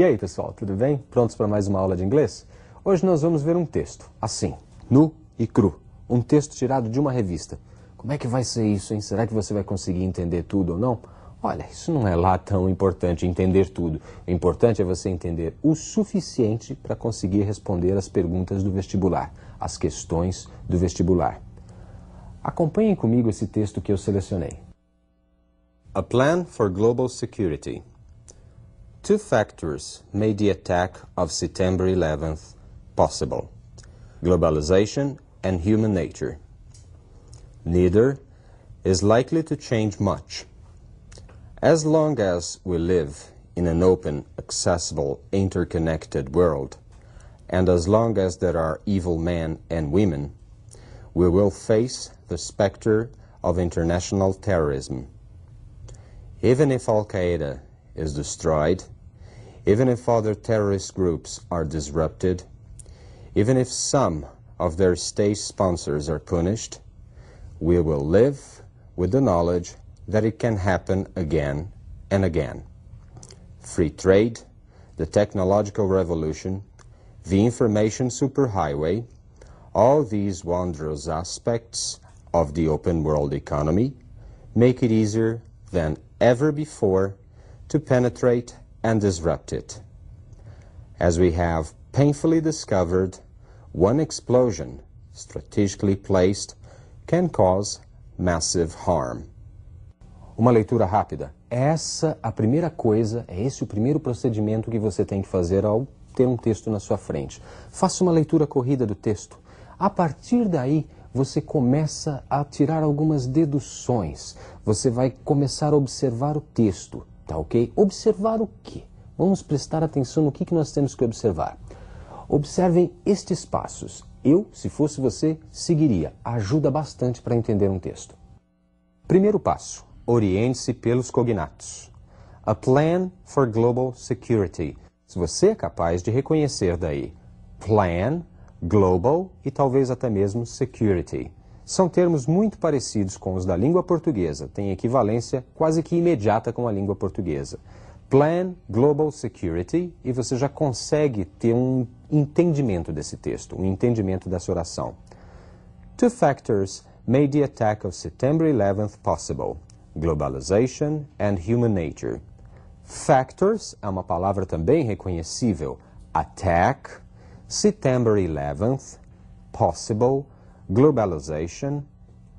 E aí, pessoal, tudo bem? Prontos para mais uma aula de inglês? Hoje nós vamos ver um texto, assim, nu e cru. Um texto tirado de uma revista. Como é que vai ser isso, hein? Será que você vai conseguir entender tudo ou não? Olha, isso não é lá tão importante entender tudo. O importante é você entender o suficiente para conseguir responder as perguntas do vestibular, as questões do vestibular. Acompanhem comigo esse texto que eu selecionei. A Plan for Global Security two factors made the attack of September 11th possible, globalization and human nature. Neither is likely to change much. As long as we live in an open, accessible, interconnected world, and as long as there are evil men and women, we will face the specter of international terrorism. Even if Al-Qaeda is destroyed, even if other terrorist groups are disrupted, even if some of their state sponsors are punished, we will live with the knowledge that it can happen again and again. Free trade, the technological revolution, the information superhighway, all these wondrous aspects of the open world economy make it easier than ever before to penetrate and disrupt it. As we have painfully discovered, one explosion, strategically placed, can cause massive harm. Uma leitura rápida. Essa a primeira coisa, é esse o primeiro procedimento que você tem que fazer ao ter um texto na sua frente. Faça uma leitura corrida do texto. A partir daí, você começa a tirar algumas deduções. Você vai começar a observar o texto, tá ok? Observar o quê? Vamos prestar atenção no que, que nós temos que observar. Observem estes passos. Eu, se fosse você, seguiria. Ajuda bastante para entender um texto. Primeiro passo: oriente-se pelos cognatos. A Plan for Global Security. Se você é capaz de reconhecer daí Plan, Global e talvez até mesmo Security. São termos muito parecidos com os da língua portuguesa, têm equivalência quase que imediata com a língua portuguesa. Plan Global Security e você já consegue ter um entendimento desse texto, um entendimento dessa oração. Two factors made the attack of September 11th possible: globalization and human nature. Factors é uma palavra também reconhecível. Attack, September 11th, possible, globalization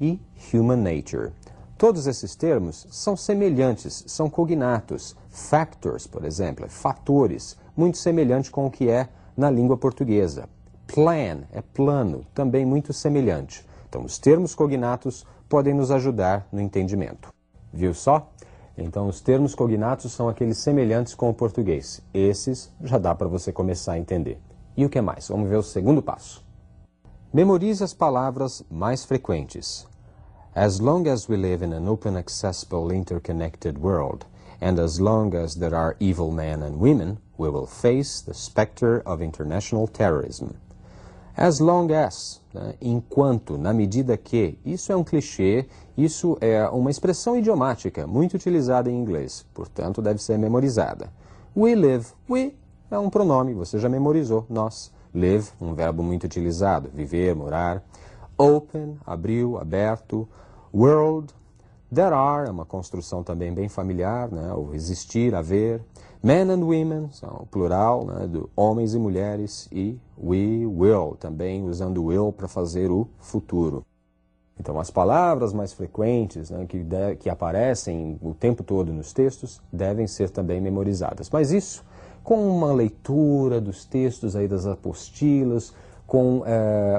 e human nature. Todos esses termos são semelhantes, são cognatos Factors, por exemplo, é fatores, muito semelhante com o que é na língua portuguesa. Plan é plano, também muito semelhante. Então, os termos cognatos podem nos ajudar no entendimento. Viu só? Então, os termos cognatos são aqueles semelhantes com o português. Esses já dá para você começar a entender. E o que mais? Vamos ver o segundo passo. Memorize as palavras mais frequentes. As long as we live in an open, accessible, interconnected world, and as long as there are evil men and women, we will face the specter of international terrorism. As long as, né, enquanto, na medida que, isso é um clichê, isso é uma expressão idiomática muito utilizada em inglês, portanto deve ser memorizada. We live, we é um pronome, você já memorizou, nós. Live, um verbo muito utilizado, viver, morar. Open, abriu, aberto. World, There are é uma construção também bem familiar, né? o existir, haver. Men and women, são plural, né? do homens e mulheres, e we will, também usando will para fazer o futuro. Então, as palavras mais frequentes né, que, de, que aparecem o tempo todo nos textos devem ser também memorizadas. Mas isso com uma leitura dos textos aí das apostilas, com uh,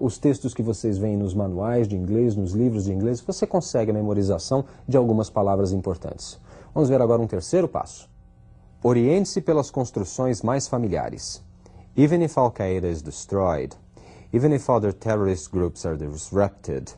os textos que vocês veem nos manuais de inglês, nos livros de inglês, você consegue a memorização de algumas palavras importantes. Vamos ver agora um terceiro passo. Oriente-se pelas construções mais familiares. Even if Al-Qaeda is destroyed, even if other terrorist groups are disrupted,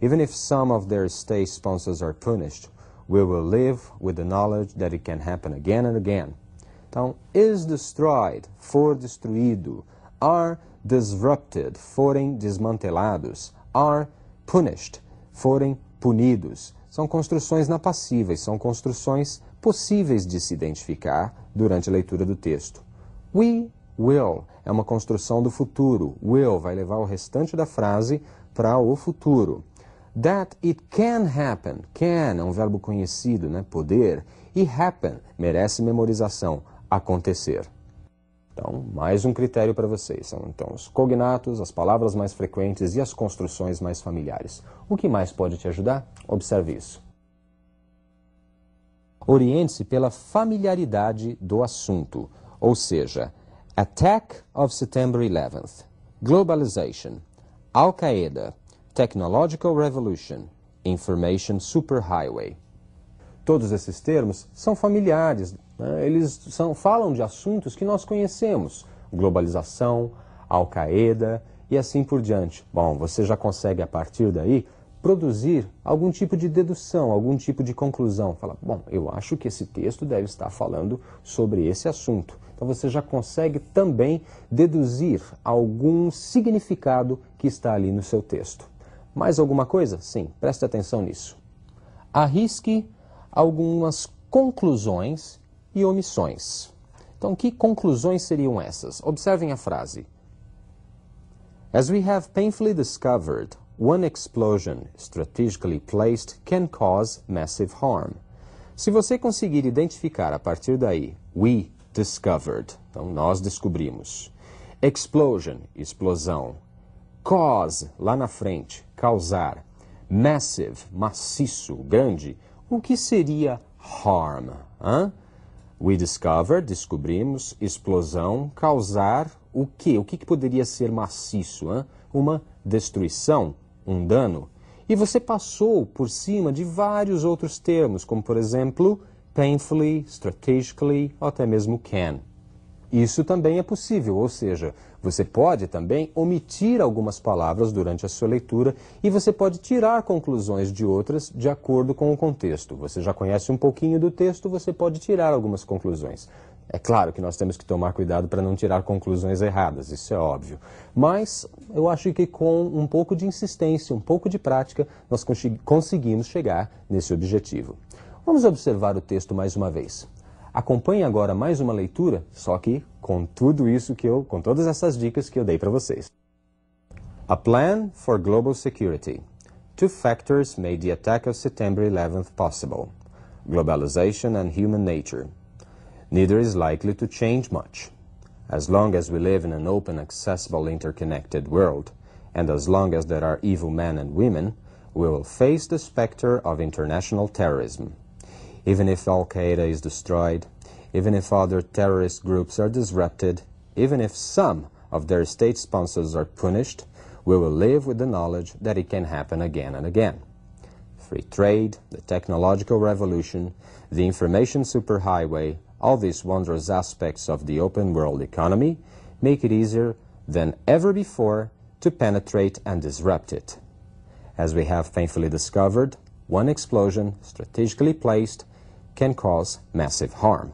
even if some of their state sponsors are punished, we will live with the knowledge that it can happen again and again. Então, is destroyed, for destruído, are disrupted, forem desmantelados, are punished, forem punidos. São construções na passiva e são construções possíveis de se identificar durante a leitura do texto. We will é uma construção do futuro. Will vai levar o restante da frase para o futuro. That it can happen. Can é um verbo conhecido, né? Poder. E happen merece memorização, acontecer. Então, mais um critério para vocês. São então os cognatos, as palavras mais frequentes e as construções mais familiares. O que mais pode te ajudar? Observe isso. Oriente-se pela familiaridade do assunto, ou seja, Attack of September 11th, Globalization, Al-Qaeda, Technological Revolution, Information Superhighway. Todos esses termos são familiares né? Eles são, falam de assuntos que nós conhecemos, globalização, Al-Qaeda e assim por diante. Bom, você já consegue a partir daí produzir algum tipo de dedução, algum tipo de conclusão. Fala, bom, eu acho que esse texto deve estar falando sobre esse assunto. Então você já consegue também deduzir algum significado que está ali no seu texto. Mais alguma coisa? Sim, preste atenção nisso. Arrisque algumas conclusões e omissões. Então, que conclusões seriam essas? Observem a frase. As we have painfully discovered, one explosion strategically placed can cause massive harm. Se você conseguir identificar a partir daí, we discovered, então nós descobrimos. Explosion, explosão. Cause, lá na frente, causar. Massive, maciço, grande. O que seria harm? Hein? We discover, descobrimos, explosão, causar o quê? O que, que poderia ser maciço? Hein? Uma destruição, um dano. E você passou por cima de vários outros termos, como por exemplo, painfully, strategically, ou até mesmo can. Isso também é possível, ou seja, você pode também omitir algumas palavras durante a sua leitura e você pode tirar conclusões de outras de acordo com o contexto. Você já conhece um pouquinho do texto, você pode tirar algumas conclusões. É claro que nós temos que tomar cuidado para não tirar conclusões erradas, isso é óbvio. Mas eu acho que com um pouco de insistência, um pouco de prática, nós conseguimos chegar nesse objetivo. Vamos observar o texto mais uma vez. Acompanhe agora mais uma leitura, só que com tudo isso que eu, com todas essas dicas que eu dei para vocês. A Plan for Global Security. Two factors made the attack of September 11th possible. Globalization and human nature. Neither is likely to change much. As long as we live in an open, accessible, interconnected world, and as long as there are evil men and women, we will face the specter of international terrorism. Even if Al Qaeda is destroyed, even if other terrorist groups are disrupted, even if some of their state sponsors are punished, we will live with the knowledge that it can happen again and again. Free trade, the technological revolution, the information superhighway, all these wondrous aspects of the open world economy make it easier than ever before to penetrate and disrupt it. As we have painfully discovered, one explosion, strategically placed, can cause massive harm.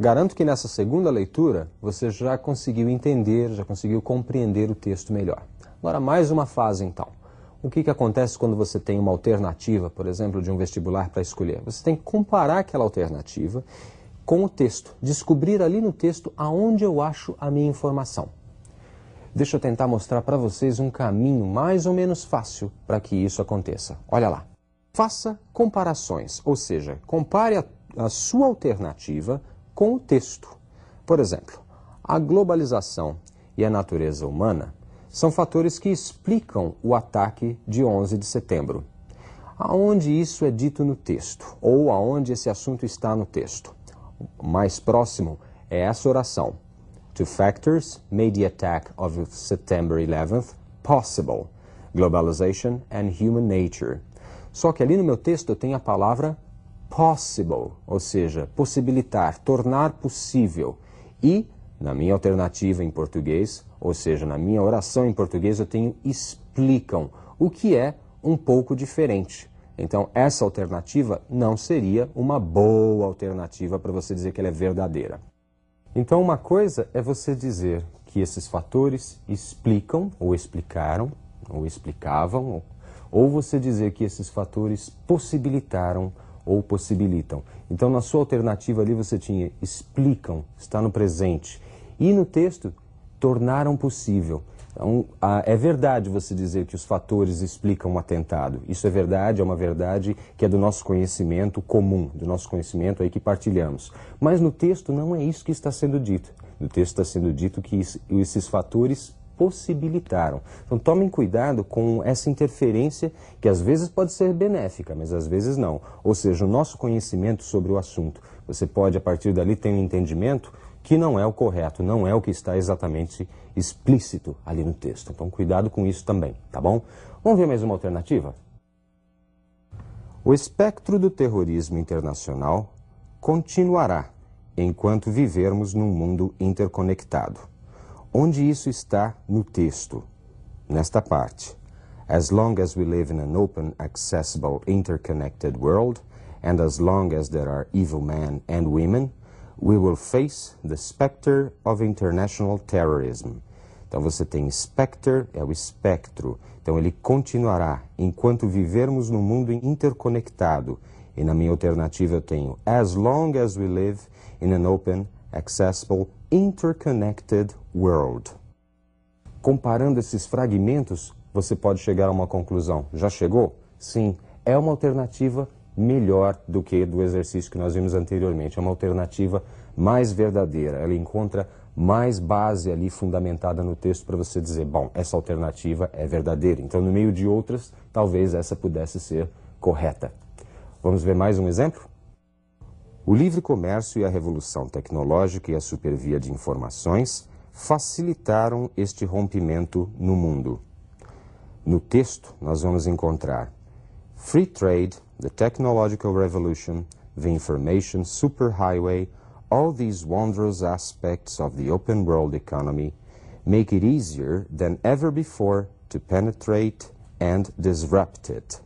Garanto que nessa segunda leitura você já conseguiu entender, já conseguiu compreender o texto melhor. Agora, mais uma fase então. O que, que acontece quando você tem uma alternativa, por exemplo, de um vestibular para escolher? Você tem que comparar aquela alternativa com o texto, descobrir ali no texto aonde eu acho a minha informação. Deixa eu tentar mostrar para vocês um caminho mais ou menos fácil para que isso aconteça. Olha lá. Faça comparações, ou seja, compare a, a sua alternativa com o texto. Por exemplo, a globalização e a natureza humana são fatores que explicam o ataque de 11 de setembro. Aonde isso é dito no texto, ou aonde esse assunto está no texto? O mais próximo é essa oração. Two factors made the attack of September 11th possible, globalization and human nature. Só que ali no meu texto eu tenho a palavra possible, ou seja, possibilitar, tornar possível. E, na minha alternativa em português, ou seja, na minha oração em português, eu tenho explicam, o que é um pouco diferente. Então, essa alternativa não seria uma boa alternativa para você dizer que ela é verdadeira. Então, uma coisa é você dizer que esses fatores explicam, ou explicaram, ou explicavam, ou ou você dizer que esses fatores possibilitaram ou possibilitam. Então, na sua alternativa ali você tinha explicam, está no presente. E no texto, tornaram possível. Então, é verdade você dizer que os fatores explicam o um atentado. Isso é verdade, é uma verdade que é do nosso conhecimento comum, do nosso conhecimento aí que partilhamos. Mas no texto não é isso que está sendo dito. No texto está sendo dito que esses fatores possibilitaram. Então tomem cuidado com essa interferência que às vezes pode ser benéfica, mas às vezes não. Ou seja, o nosso conhecimento sobre o assunto. Você pode, a partir dali, ter um entendimento que não é o correto, não é o que está exatamente explícito ali no texto. Então cuidado com isso também, tá bom? Vamos ver mais uma alternativa? O espectro do terrorismo internacional continuará enquanto vivermos num mundo interconectado. Onde isso está no texto? Nesta parte. As long as we live in an open, accessible, interconnected world, and as long as there are evil men and women, we will face the specter of international terrorism. Então você tem specter, é o espectro. Então ele continuará enquanto vivermos num mundo interconectado. E na minha alternativa eu tenho as long as we live in an open, Accessible Interconnected World. Comparando esses fragmentos, você pode chegar a uma conclusão. Já chegou? Sim, é uma alternativa melhor do que do exercício que nós vimos anteriormente. É uma alternativa mais verdadeira. Ela encontra mais base ali fundamentada no texto para você dizer, bom, essa alternativa é verdadeira. Então, no meio de outras, talvez essa pudesse ser correta. Vamos ver mais um exemplo? O livre comércio e a revolução tecnológica e a supervia de informações facilitaram este rompimento no mundo. No texto, nós vamos encontrar Free Trade, The Technological Revolution, The Information Superhighway, All these wondrous aspects of the open world economy make it easier than ever before to penetrate and disrupt it.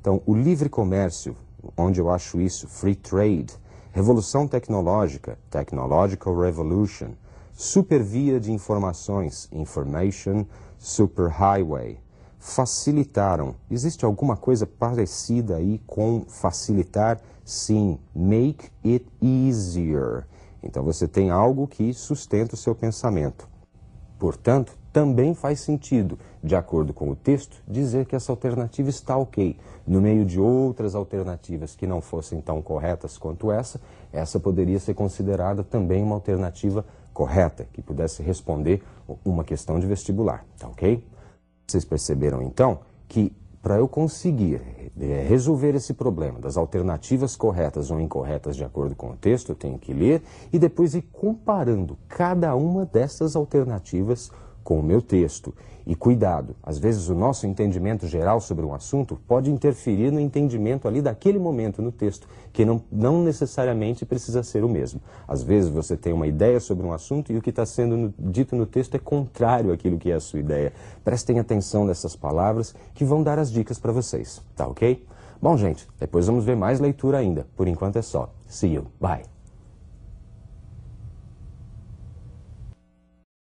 Então, o livre comércio, onde eu acho isso, free trade, Revolução tecnológica, Technological Revolution, supervia de informações, Information Superhighway, facilitaram. Existe alguma coisa parecida aí com facilitar? Sim, make it easier. Então você tem algo que sustenta o seu pensamento. Portanto, também faz sentido de acordo com o texto, dizer que essa alternativa está ok. No meio de outras alternativas que não fossem tão corretas quanto essa, essa poderia ser considerada também uma alternativa correta, que pudesse responder uma questão de vestibular, tá ok? Vocês perceberam então que para eu conseguir eh, resolver esse problema das alternativas corretas ou incorretas de acordo com o texto, eu tenho que ler e depois ir comparando cada uma dessas alternativas com o meu texto. E cuidado, às vezes o nosso entendimento geral sobre um assunto pode interferir no entendimento ali daquele momento no texto, que não, não necessariamente precisa ser o mesmo. Às vezes você tem uma ideia sobre um assunto e o que está sendo no, dito no texto é contrário àquilo que é a sua ideia. Prestem atenção nessas palavras que vão dar as dicas para vocês, tá ok? Bom, gente, depois vamos ver mais leitura ainda. Por enquanto é só. See you. Bye.